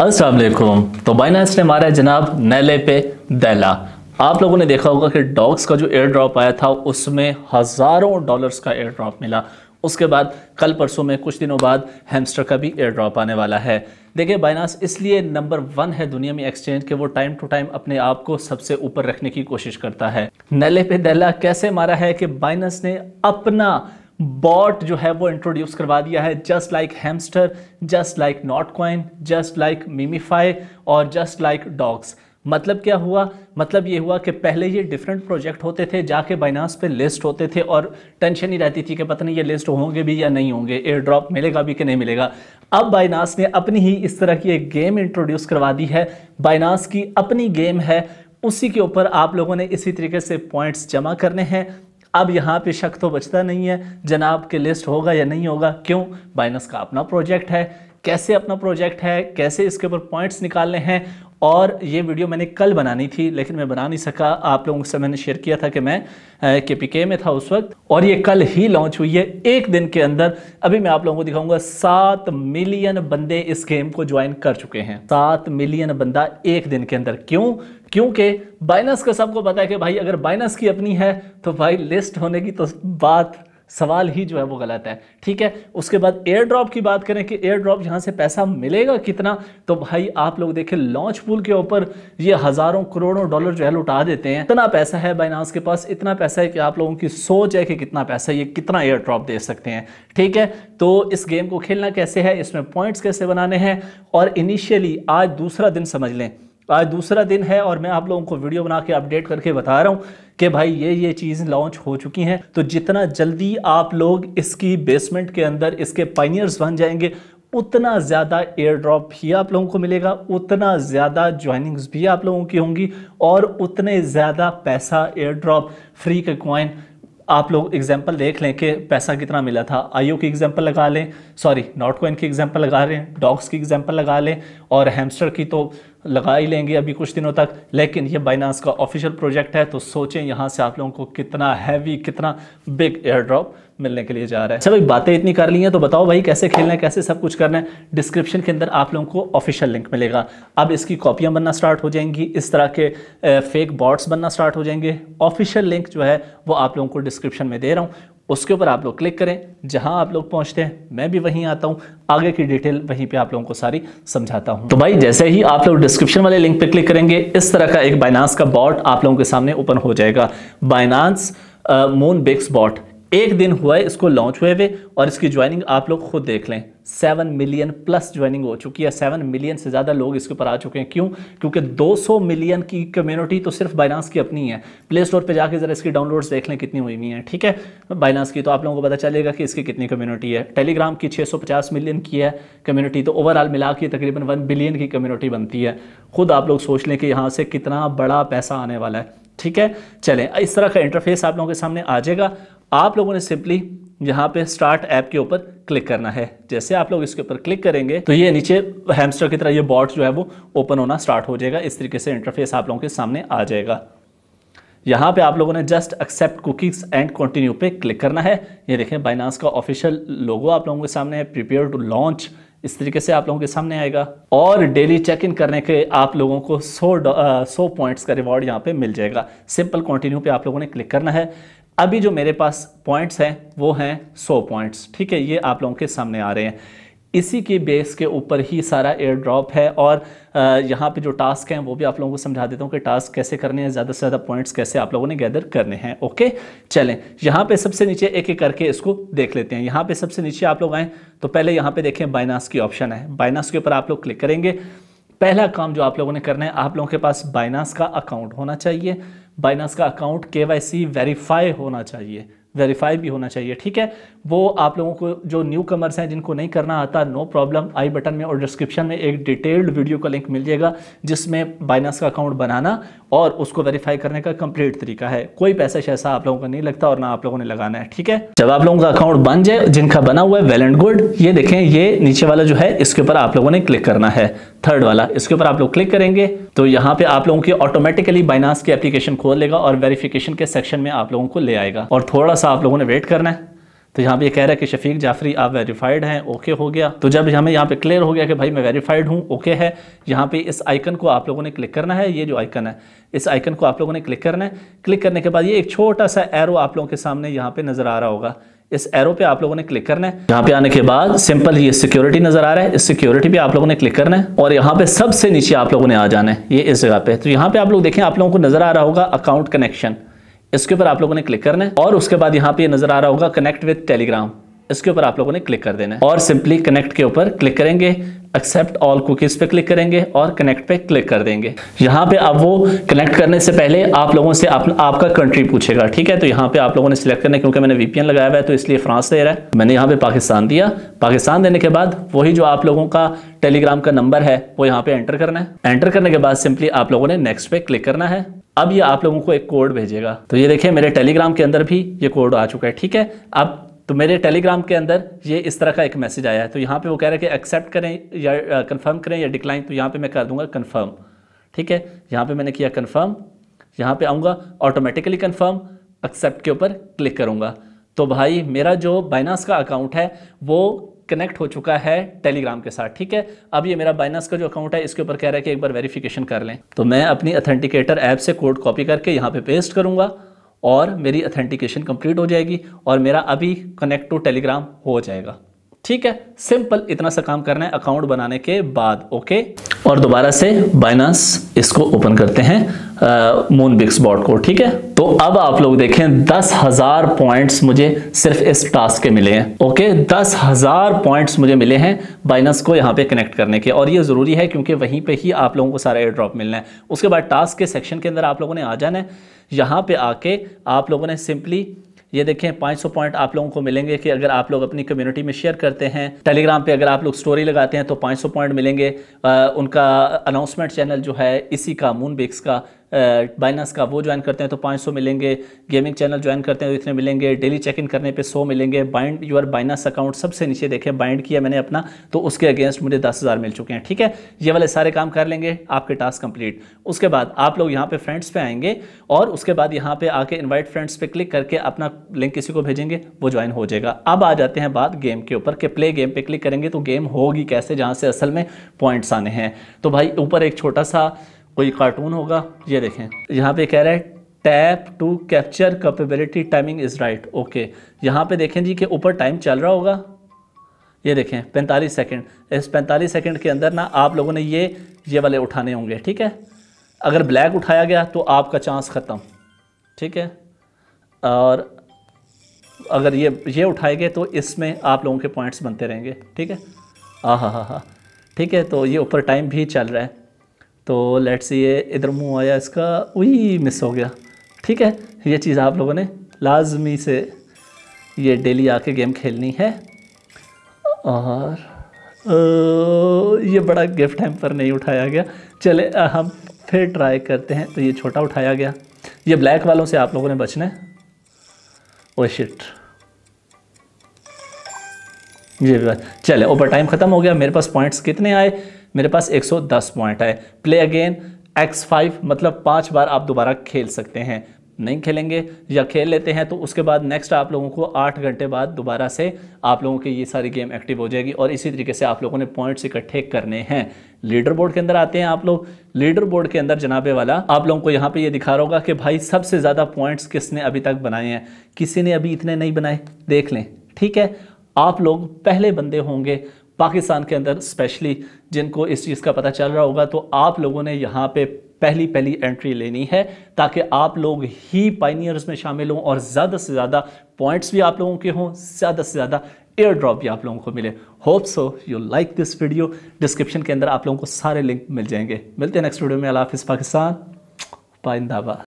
असलम तो बाइनास ने मारा है जनाब नैले पे दैला आप लोगों ने देखा होगा कि डॉग्स का जो एयर ड्रॉप आया था उसमें हज़ारों डॉलर्स का एयर ड्रॉप मिला उसके बाद कल परसों में कुछ दिनों बाद हैमस्टर का भी एयर ड्रॉप आने वाला है देखिए बाइनास इसलिए नंबर वन है दुनिया में एक्सचेंज के वो टाइम टू टाइम अपने आप को सबसे ऊपर रखने की कोशिश करता है नैले पे दैला कैसे मारा है कि बाइनास ने अपना बॉट जो है वो इंट्रोड्यूस करवा दिया है just like Hamster just like Notcoin just like MemeFi और जस्ट लाइक डॉग्स मतलब क्या हुआ मतलब ये हुआ कि पहले ये डिफरेंट प्रोजेक्ट होते थे जाके बाइनास पे लिस्ट होते थे और टेंशन ही रहती थी कि पता नहीं ये लिस्ट होंगे भी या नहीं होंगे एयर ड्रॉप मिलेगा भी कि नहीं मिलेगा अब बाइनास ने अपनी ही इस तरह की एक गेम इंट्रोड्यूस करवा दी है बाइनास की अपनी गेम है उसी के ऊपर आप लोगों ने इसी तरीके से पॉइंट्स जमा करने हैं अब यहाँ पे शक तो बचता नहीं है जनाब के लिस्ट होगा या नहीं होगा क्यों बाइनस का अपना प्रोजेक्ट है कैसे अपना प्रोजेक्ट है कैसे इसके ऊपर पॉइंट्स निकालने हैं और ये वीडियो मैंने कल बनानी थी लेकिन मैं बना नहीं सका आप लोगों से मैंने शेयर किया था कि मैं के पी के में था उस वक्त और ये कल ही लॉन्च हुई है एक दिन के अंदर अभी मैं आप लोगों को दिखाऊंगा सात मिलियन बंदे इस गेम को ज्वाइन कर चुके हैं सात मिलियन बंदा एक दिन के अंदर क्यों क्योंकि बाइनस का सबको पता है कि भाई अगर बाइनस की अपनी है तो भाई लिस्ट होने की तो बात सवाल ही जो है वो गलत है ठीक है उसके बाद एयर ड्रॉप की बात करें कि एयर ड्रॉप यहाँ से पैसा मिलेगा कितना तो भाई आप लोग देखें लॉन्च पूल के ऊपर ये हज़ारों करोड़ों डॉलर जो है लुटा देते हैं इतना पैसा है बाइनास के पास इतना पैसा है कि आप लोगों की सोच है कि कितना पैसा ये कितना एयर ड्रॉप दे सकते हैं ठीक है तो इस गेम को खेलना कैसे है इसमें पॉइंट्स कैसे बनाने हैं और इनिशियली आज दूसरा दिन समझ लें आज दूसरा दिन है और मैं आप लोगों को वीडियो बना के अपडेट करके बता रहा हूँ कि भाई ये ये चीज लॉन्च हो चुकी हैं तो जितना जल्दी आप लोग इसकी बेसमेंट के अंदर इसके पाइनियर्स बन जाएंगे उतना ज़्यादा एयर ड्रॉप भी आप लोगों को मिलेगा उतना ज़्यादा ज्वाइनिंग्स भी आप लोगों की होंगी और उतने ज़्यादा पैसा एयर ड्रॉप फ्री के कॉइन आप लोग एग्जाम्पल देख लें कि पैसा कितना मिला था आईओ की एग्जाम्पल लगा लें सॉरी नॉट कोइन की एग्जाम्पल लगा लें डॉग्स की एग्जाम्पल लगा लें और हैमस्टर की तो लगा ही लेंगे अभी कुछ दिनों तक लेकिन ये बाइनास का ऑफिशियल प्रोजेक्ट है तो सोचें यहाँ से आप लोगों को कितना हैवी कितना बिग एयर ड्रॉप मिलने के लिए जा रहा है अच्छा, भाई बातें इतनी कर ली हैं तो बताओ भाई कैसे खेलना है कैसे सब कुछ करना है डिस्क्रिप्शन के अंदर आप लोगों को ऑफिशियल लिंक मिलेगा अब इसकी कॉपियाँ बनना स्टार्ट हो जाएंगी इस तरह के फेक बॉट्स बनना स्टार्ट हो जाएंगे ऑफिशियल लिंक जो है वो आप लोगों को डिस्क्रिप्शन में दे रहा हूँ उसके ऊपर आप लोग क्लिक करें जहां आप लोग पहुंचते हैं मैं भी वहीं आता हूं आगे की डिटेल वहीं पे आप लोगों को सारी समझाता हूं तो भाई जैसे ही आप लोग डिस्क्रिप्शन वाले लिंक पे क्लिक करेंगे इस तरह का एक बाइनांस का बॉट आप लोगों के सामने ओपन हो जाएगा बाइनांस मून बिक्स बॉट एक दिन हुआ है इसको लॉन्च हुए हुए और इसकी ज्वाइनिंग आप लोग खुद देख लें सेवन मिलियन प्लस ज्वाइनिंग हो चुकी है सेवन मिलियन से ज़्यादा लोग इसके ऊपर आ चुके हैं क्यों क्योंकि 200 मिलियन की कम्युनिटी तो सिर्फ बाइनास की अपनी है प्ले स्टोर पर जाकर ज़रा इसकी डाउनलोड्स देख लें कितनी हुई हुई हैं ठीक है बाइनास की तो आप लोगों को पता चलेगा कि इसकी कितनी कम्युनिटी है टेलीग्राम की 650 मिलियन की है कम्युनिटी तो ओवरऑल मिला के तकरीबन वन बिलियन की कम्युनिटी बनती है खुद आप लोग सोच लें कि यहाँ से कितना बड़ा पैसा आने वाला है ठीक है चलें इस तरह का इंटरफेस आप लोगों के सामने आ जाएगा आप लोगों ने सिंपली यहाँ पे स्टार्ट ऐप के ऊपर क्लिक करना है जैसे आप लोग इसके ऊपर क्लिक करेंगे तो ये नीचे हैमस्टर की तरह ये बॉट जो है वो ओपन होना स्टार्ट हो जाएगा इस तरीके से इंटरफेस आप लोगों के सामने आ जाएगा यहाँ पे आप लोगों ने just accept cookies and continue पे क्लिक करना है ये देखें बाइनास का ऑफिशियल लोगो आप लोगों के सामने है प्रिपेयर टू लॉन्च इस तरीके से आप लोगों के सामने आएगा और डेली चेक इन करने के आप लोगों को 100 100 पॉइंट्स का रिवॉर्ड यहाँ पे मिल जाएगा सिंपल कंटिन्यू पे आप लोगों ने क्लिक करना है अभी जो मेरे पास पॉइंट्स हैं वो हैं 100 पॉइंट्स ठीक है ये आप लोगों के सामने आ रहे हैं इसी के बेस के ऊपर ही सारा एयर ड्रॉप है और यहाँ पे जो टास्क हैं वो भी आप लोगों को समझा देता हूँ कि टास्क कैसे करने हैं ज़्यादा से ज़्यादा पॉइंट्स कैसे आप लोगों ने गैदर करने हैं ओके चलें यहाँ पे सबसे नीचे एक एक करके इसको देख लेते हैं यहाँ पे सबसे नीचे आप लोग आएँ तो पहले यहाँ पर देखें बाइनास की ऑप्शन है बाइनास के ऊपर आप लोग क्लिक करेंगे पहला काम जो आप लोगों ने करना है आप लोगों के पास बाइनास का अकाउंट होना चाहिए बाइनास का अकाउंट के वाई सी वेरीफाई होना चाहिए वेरीफाई भी होना चाहिए ठीक है वो आप लोगों को जो न्यू कमर्स हैं जिनको नहीं करना आता नो प्रॉब्लम आई बटन में और डिस्क्रिप्शन में एक डिटेल्ड वीडियो का लिंक मिल जाएगा जिसमें बाइनास का अकाउंट बनाना और उसको वेरीफाई करने का कंप्लीट तरीका है कोई पैसा शैसा आप लोगों का नहीं लगता और ना आप लोगों ने लगाना है ठीक है जब आप लोगों का अकाउंट बन जाए जिनका बना हुआ है वेल एंड गुड ये देखें ये नीचे वाला जो है इसके ऊपर आप लोगों ने क्लिक करना है थर्ड वाला इसके ऊपर आप लोग क्लिक करेंगे तो यहाँ पे आप लोगों की ऑटोमेटिकली बाइनास की एप्लीकेशन खोल लेगा और वेरीफिकेशन के सेक्शन में आप लोगों को ले आएगा और थोड़ा थोड़ा सा आप लोगों ने वेट करना है तो यहाँ पे ये कह रहा है कि शफीक जाफरी आप वेरीफाइड हैं ओके हो गया तो जब हमें यहाँ पे क्लियर हो गया कि भाई मैं वेरीफाइड हूँ ओके है यहाँ पे इस आइकन को आप लोगों ने क्लिक करना है ये जो आइकन है इस आइकन को आप लोगों ने क्लिक करना है क्लिक करने के बाद ये एक छोटा सा एरो आप लोगों के सामने यहाँ पे नज़र आ रहा होगा इस एरो पे आप लोगों ने क्लिक करना है यहाँ पे आने के बाद सिंपल ये सिक्योरिटी नजर आ रहा है इस सिक्योरिटी पे आप लोगों ने क्लिक करना है और यहाँ पे सबसे नीचे आप लोगों ने आ जाना है ये इस जगह पे तो यहाँ पे आप लोग देखें आप लोगों को नजर आ रहा होगा अकाउंट कनेक्शन इसके ऊपर आप लोगों ने क्लिक करना है और उसके बाद यहाँ पे नजर आ रहा होगा कनेक्ट विथ टेलीग्राम इसके ऊपर आप लोगों ने क्लिक कर देना है और सिंपली कनेक्ट के ऊपर क्लिक करेंगे एक्सेप्ट ऑल कुकीज़ पे क्लिक करेंगे और कनेक्ट पे क्लिक कर देंगे यहाँ पे अब वो कनेक्ट करने से पहले आप लोगों से आप, आपका कंट्री पूछेगा ठीक है तो यहाँ पे आप लोगों ने सिलेक्ट करना क्योंकि मैंने वीपीएन लगाया हुआ है तो इसलिए फ्रांस दे रहा है मैंने यहाँ पे पाकिस्तान दिया पाकिस्तान देने के बाद वही जो आप लोगों का टेलीग्राम का नंबर है वो यहाँ पे एंटर करना है एंटर करने के बाद सिंपली आप लोगों ने नेक्स्ट पे क्लिक करना है अब ये आप लोगों को एक कोड भेजेगा तो ये देखिए मेरे टेलीग्राम के अंदर भी ये कोड आ चुका है ठीक है अब तो मेरे टेलीग्राम के अंदर ये इस तरह का एक मैसेज आया है तो यहाँ पे वो कह रहा है कि एक्सेप्ट करें या कंफर्म करें या डिक्लाइन तो यहाँ पे मैं कर दूंगा कंफर्म ठीक है यहाँ पे मैंने किया कंफर्म यहाँ पे आऊँगा ऑटोमेटिकली कंफर्म एक्सेप्ट के ऊपर क्लिक करूँगा तो भाई मेरा जो बाइनास का अकाउंट है वो कनेक्ट हो चुका है टेलीग्राम के साथ ठीक है अब ये मेरा बाइनास का जो अकाउंट है इसके ऊपर कह रहा है कि एक बार वेरीफिकेशन कर लें तो मैं अपनी अथेंटिकेटर ऐप से कोड कॉपी करके यहाँ पे पेस्ट करूँगा और मेरी अथेंटिकेशन कंप्लीट हो जाएगी और मेरा अभी कनेक्ट टू टेलीग्राम हो जाएगा ठीक है सिंपल इतना सा काम करना है अकाउंट बनाने के बाद ओके और दोबारा से बाइनास इसको ओपन करते हैं मून बिक्स बॉट को ठीक है तो अब आप लोग देखें दस हजार पॉइंट्स मुझे सिर्फ इस टास्क के मिले हैं ओके दस हजार पॉइंट्स मुझे मिले हैं बाइनस को यहां पे कनेक्ट करने के और ये ज़रूरी है क्योंकि वहीं पे ही आप लोगों को सारा एयर ड्रॉप मिलना है उसके बाद टास्क के सेक्शन के अंदर आप लोगों ने आ जाना है यहाँ पे आके आप लोगों ने सिंपली ये देखें 500 पॉइंट आप लोगों को मिलेंगे कि अगर आप लोग अपनी कम्युनिटी में शेयर करते हैं टेलीग्राम पे अगर आप लोग स्टोरी लगाते हैं तो 500 पॉइंट मिलेंगे आ, उनका अनाउंसमेंट चैनल जो है इसी का मून बेक्स का बाइनास का वो ज्वाइन करते हैं तो 500 मिलेंगे गेमिंग चैनल ज्वाइन करते हैं तो इतने मिलेंगे डेली चेक इन करने पे 100 मिलेंगे बाइंड यूर बाइनास अकाउंट सबसे नीचे देखें बाइंड किया मैंने अपना तो उसके अगेंस्ट मुझे दस हज़ार मिल चुके हैं ठीक है ये वाले सारे काम कर लेंगे आपके टास्क कंप्लीट उसके बाद आप लोग यहाँ पर फ्रेंड्स पर आएंगे और उसके बाद यहाँ पर आके इन्वाइट फ्रेंड्स पर क्लिक करके अपना लिंक किसी को भेजेंगे वो ज्वाइन हो जाएगा अब आ जाते हैं बात गेम के ऊपर कि प्ले गेम पर क्लिक करेंगे तो गेम होगी कैसे जहाँ से असल में पॉइंट्स आने हैं तो भाई ऊपर एक छोटा सा कोई कार्टून होगा ये देखें यहाँ पे कह रहा है tap to capture capability timing is right okay यहाँ पे देखें जी कि ऊपर टाइम चल रहा होगा ये देखें 45 सेकंड इस 45 सेकंड के अंदर ना आप लोगों ने ये ये वाले उठाने होंगे ठीक है अगर ब्लैक उठाया गया तो आपका चांस ख़त्म ठीक है और अगर ये ये उठाए गए तो इसमें आप लोगों के पॉइंट्स बनते रहेंगे ठीक है हाँ हाँ हाँ हाँ ठीक है तो ये ऊपर टाइम भी चल रहा है तो लेट से ये इधर मुँह आया इसका वही मिस हो गया ठीक है ये चीज़ आप लोगों ने लाजमी से ये डेली आके गेम खेलनी है और ओ, ये बड़ा गिफ्ट हम पर नहीं उठाया गया चले हम फिर ट्राई करते हैं तो ये छोटा उठाया गया ये ब्लैक वालों से आप लोगों ने बचना है ओ oh शिट ये चले ओवर टाइम ख़त्म हो गया मेरे पास पॉइंट्स कितने आए मेरे पास 110 पॉइंट है प्ले अगेन x5 मतलब पाँच बार आप दोबारा खेल सकते हैं नहीं खेलेंगे या खेल लेते हैं तो उसके बाद नेक्स्ट आप लोगों को आठ घंटे बाद दोबारा से आप लोगों की ये सारी गेम एक्टिव हो जाएगी और इसी तरीके से आप लोगों ने पॉइंट्स इकट्ठे करने हैं लीडर बोर्ड के अंदर आते हैं आप लोग लीडर बोर्ड के अंदर जनाबे वाला आप लोगों को यहाँ पे ये दिखा रहा होगा कि भाई सबसे ज़्यादा पॉइंट्स किसने अभी तक बनाए हैं किसी ने अभी इतने नहीं बनाए देख लें ठीक है आप लोग पहले बंदे होंगे पाकिस्तान के अंदर स्पेशली जिनको इस चीज़ का पता चल रहा होगा तो आप लोगों ने यहाँ पे पहली पहली एंट्री लेनी है ताकि आप लोग ही पाइनियर्स में शामिल हों और ज़्यादा से ज़्यादा पॉइंट्स भी आप लोगों के हों ज़्यादा से ज़्यादा एयर ड्रॉप भी आप लोगों को मिले hope so you like this video description के अंदर आप लोगों को सारे लिंक मिल जाएंगे मिलते हैं नेक्स्ट वीडियो में अला हाफिज़ पाकिस्तान पाइंदाबाद